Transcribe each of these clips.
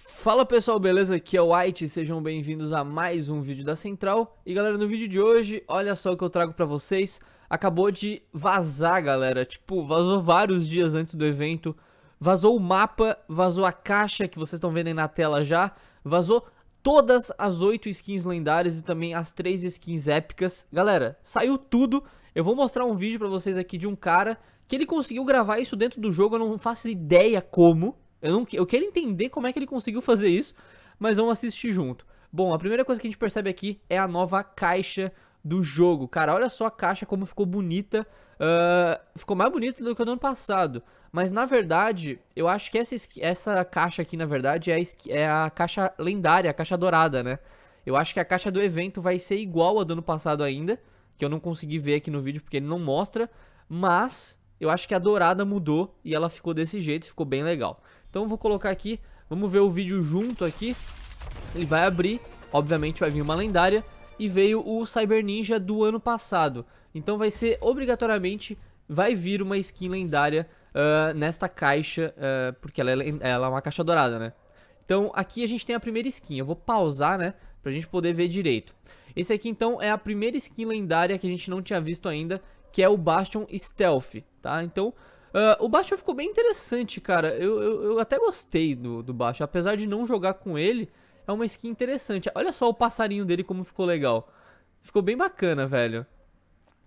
Fala pessoal, beleza? Aqui é o White, sejam bem-vindos a mais um vídeo da Central. E galera, no vídeo de hoje, olha só o que eu trago pra vocês. Acabou de vazar, galera, tipo, vazou vários dias antes do evento. Vazou o mapa, vazou a caixa que vocês estão vendo aí na tela já, vazou todas as 8 skins lendárias e também as 3 skins épicas. Galera, saiu tudo, eu vou mostrar um vídeo pra vocês aqui de um cara que ele conseguiu gravar isso dentro do jogo, eu não faço ideia como, eu, não, eu quero entender como é que ele conseguiu fazer isso, mas vamos assistir junto. Bom, a primeira coisa que a gente percebe aqui é a nova caixa do jogo. Cara, olha só a caixa como ficou bonita. Uh, ficou mais bonita do que o do ano passado. Mas na verdade, eu acho que essa, essa caixa aqui, na verdade, é a, é a caixa lendária, a caixa dourada, né? Eu acho que a caixa do evento vai ser igual a do ano passado ainda. Que eu não consegui ver aqui no vídeo porque ele não mostra. Mas eu acho que a dourada mudou e ela ficou desse jeito, ficou bem legal. Então vou colocar aqui, vamos ver o vídeo junto aqui. Ele vai abrir, obviamente vai vir uma lendária. E veio o Cyber Ninja do ano passado. Então vai ser, obrigatoriamente, vai vir uma skin lendária uh, nesta caixa, uh, porque ela é, ela é uma caixa dourada, né? Então aqui a gente tem a primeira skin, eu vou pausar, né, pra gente poder ver direito. Esse aqui então é a primeira skin lendária que a gente não tinha visto ainda, que é o Bastion Stealth, tá? Então Uh, o baixo ficou bem interessante, cara. Eu, eu, eu, até gostei do, do Apesar de não jogar com ele, é uma skin interessante. Olha só o passarinho dele como ficou legal. Ficou bem bacana, velho.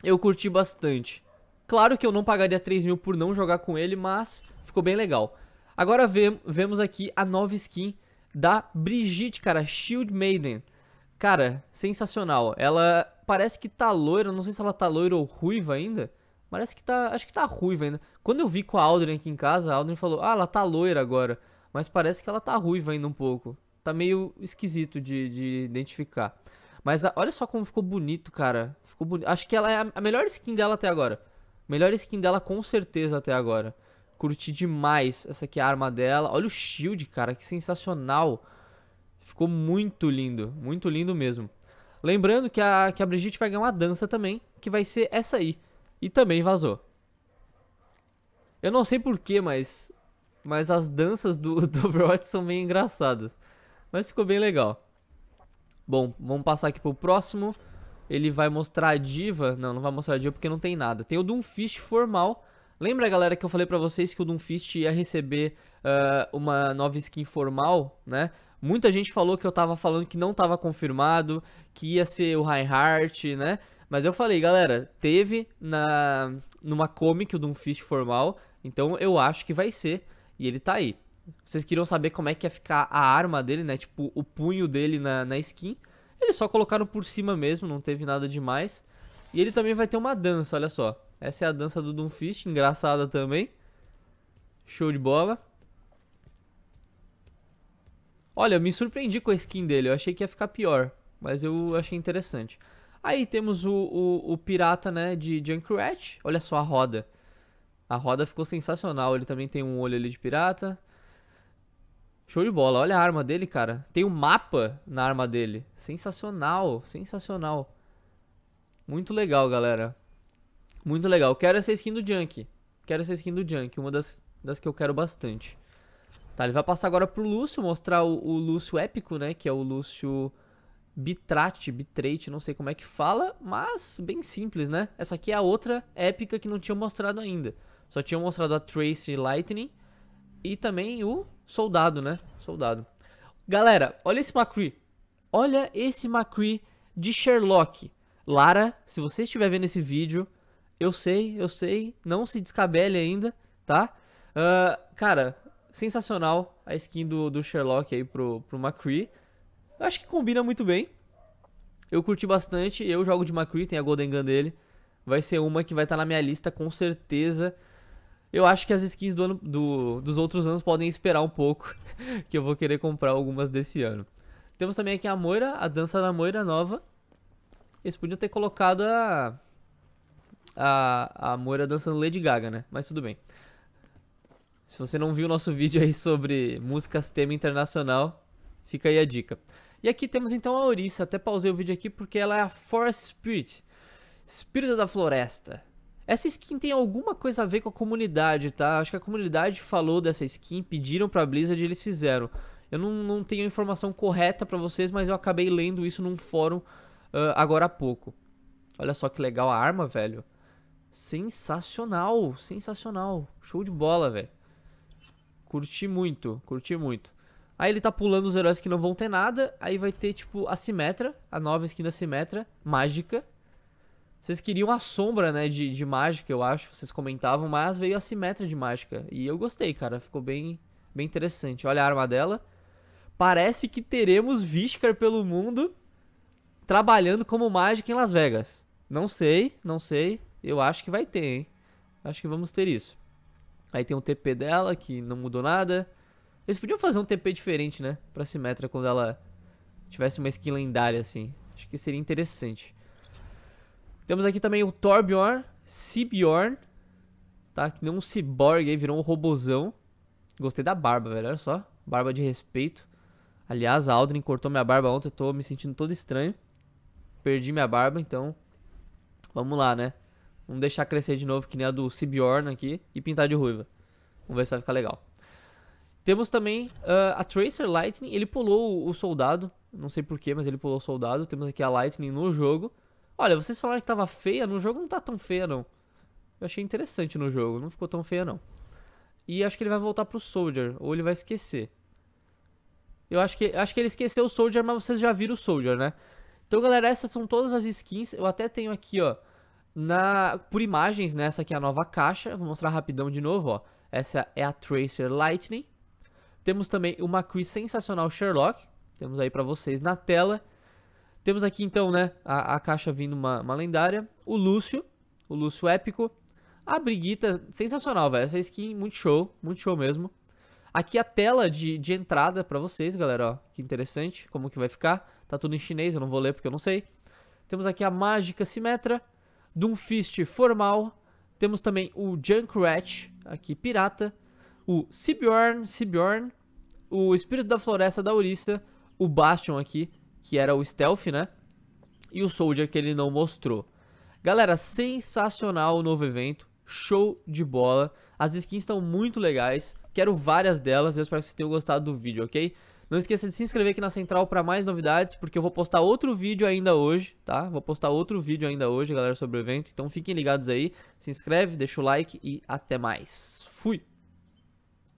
Eu curti bastante. Claro que eu não pagaria 3 mil por não jogar com ele, mas ficou bem legal. Agora ve vemos aqui a nova skin da Brigitte, cara. Shield Maiden. Cara, sensacional. Ela parece que tá loira. Não sei se ela tá loira ou ruiva ainda. Parece que tá. Acho que tá ruiva ainda. Quando eu vi com a Aldrin aqui em casa, a Aldrin falou: Ah, ela tá loira agora. Mas parece que ela tá ruiva ainda um pouco. Tá meio esquisito de, de identificar. Mas a, olha só como ficou bonito, cara. Ficou bonito. Acho que ela é a, a melhor skin dela até agora. Melhor skin dela com certeza até agora. Curti demais essa aqui é a arma dela. Olha o shield, cara, que sensacional. Ficou muito lindo, muito lindo mesmo. Lembrando que a, que a Brigitte vai ganhar uma dança também, que vai ser essa aí. E também vazou. Eu não sei porquê, mas. Mas as danças do, do Overwatch são bem engraçadas. Mas ficou bem legal. Bom, vamos passar aqui pro próximo. Ele vai mostrar a diva. Não, não vai mostrar a diva porque não tem nada. Tem o Doomfist formal. Lembra, galera, que eu falei pra vocês que o Doomfist ia receber uh, uma nova skin formal, né? Muita gente falou que eu tava falando que não tava confirmado, que ia ser o Reinhardt, né? Mas eu falei, galera, teve na numa comic o Doomfist formal, então eu acho que vai ser. E ele tá aí. Vocês queriam saber como é que ia ficar a arma dele, né? Tipo, o punho dele na, na skin. Eles só colocaram por cima mesmo, não teve nada demais. E ele também vai ter uma dança, olha só. Essa é a dança do Doomfist, engraçada também. Show de bola. Olha, eu me surpreendi com a skin dele. Eu achei que ia ficar pior, mas eu achei interessante. Aí temos o, o, o pirata, né, de Junkrat. Olha só a roda. A roda ficou sensacional. Ele também tem um olho ali de pirata. Show de bola. Olha a arma dele, cara. Tem um mapa na arma dele. Sensacional, sensacional. Muito legal, galera. Muito legal. Quero essa skin do Junk. Quero essa skin do Junk. Uma das, das que eu quero bastante. Tá, ele vai passar agora pro Lúcio. Mostrar o, o Lúcio épico, né? Que é o Lúcio Bitrate, Bitrate, não sei como é que fala, mas bem simples, né? Essa aqui é a outra épica que não tinha mostrado ainda. Só tinha mostrado a Trace Lightning e também o Soldado, né? Soldado. Galera, olha esse McCree. Olha esse McCree de Sherlock. Lara, se você estiver vendo esse vídeo, eu sei, eu sei, não se descabele ainda, tá? Uh, cara, sensacional a skin do, do Sherlock aí pro, pro McCree. Eu acho que combina muito bem. Eu curti bastante. Eu jogo de McCree, tem a Golden Gun dele. Vai ser uma que vai estar tá na minha lista com certeza. Eu acho que as skins do ano, do, dos outros anos podem esperar um pouco, que eu vou querer comprar algumas desse ano. Temos também aqui a Moira, a dança da Moira nova. Eles podiam ter colocado a, a, a Moira dançando Lady Gaga, né? Mas tudo bem. Se você não viu o nosso vídeo aí sobre músicas tema internacional, fica aí a dica. E aqui temos então a Orisa, até pausei o vídeo aqui porque ela é a Forest Spirit, Espírito da Floresta. Essa skin tem alguma coisa a ver com a comunidade, tá? Acho que a comunidade falou dessa skin, pediram pra Blizzard e eles fizeram. Eu não, não tenho a informação correta para vocês, mas eu acabei lendo isso num fórum uh, agora há pouco. Olha só que legal a arma, velho. Sensacional, sensacional. Show de bola, velho. Curti muito, curti muito. Aí ele tá pulando os heróis que não vão ter nada. Aí vai ter, tipo, a Simetra, a nova skin da Simetra, mágica. Vocês queriam a sombra, né, de, de mágica, eu acho, vocês comentavam, mas veio a Simetra de mágica. E eu gostei, cara, ficou bem, bem interessante. Olha a arma dela. Parece que teremos Vishkar pelo mundo trabalhando como mágica em Las Vegas. Não sei, não sei. Eu acho que vai ter, hein? Acho que vamos ter isso. Aí tem o TP dela, que não mudou nada. Eles podiam fazer um TP diferente, né? Pra Simetra quando ela tivesse uma skin lendária, assim. Acho que seria interessante. Temos aqui também o Torbjorn, Sibjorn, tá? Que nem um cyborg aí, virou um robozão. Gostei da barba, velho, olha só. Barba de respeito. Aliás, a Aldrin cortou minha barba ontem, eu tô me sentindo todo estranho. Perdi minha barba, então... Vamos lá, né? Vamos deixar crescer de novo, que nem a do Sibjorn aqui, e pintar de ruiva. Vamos ver se vai ficar legal. Temos também uh, a Tracer Lightning. Ele pulou o soldado. Não sei porquê, mas ele pulou o soldado. Temos aqui a Lightning no jogo. Olha, vocês falaram que tava feia. No jogo não tá tão feia, não. Eu achei interessante no jogo. Não ficou tão feia, não. E acho que ele vai voltar pro Soldier. Ou ele vai esquecer. Eu acho que, acho que ele esqueceu o Soldier, mas vocês já viram o Soldier, né? Então, galera, essas são todas as skins. Eu até tenho aqui, ó. Na, por imagens, né? Essa aqui é a nova caixa. Vou mostrar rapidão de novo, ó. Essa é a Tracer Lightning. Temos também uma Cree sensacional Sherlock. Temos aí para vocês na tela. Temos aqui então, né, a, a caixa vindo uma, uma, lendária. O Lúcio, o Lúcio épico. A Briguita, sensacional, velho. Essa skin, muito show, muito show mesmo. Aqui a tela de, de entrada para vocês, galera, ó. Que interessante, como que vai ficar. Tá tudo em chinês, eu não vou ler porque eu não sei. Temos aqui a Mágica Simetra. Doomfist formal. Temos também o Junkrat, aqui pirata o Sibjorn, Sibjorn, o Espírito da Floresta da Ouriça, o Bastion aqui, que era o Stealth, né? E o Soldier que ele não mostrou. Galera, sensacional o novo evento, show de bola. As skins estão muito legais, quero várias delas, eu espero que vocês tenham gostado do vídeo, ok? Não esqueça de se inscrever aqui na Central para mais novidades, porque eu vou postar outro vídeo ainda hoje, tá? Vou postar outro vídeo ainda hoje, galera, sobre o evento. Então fiquem ligados aí, se inscreve, deixa o like e até mais. Fui!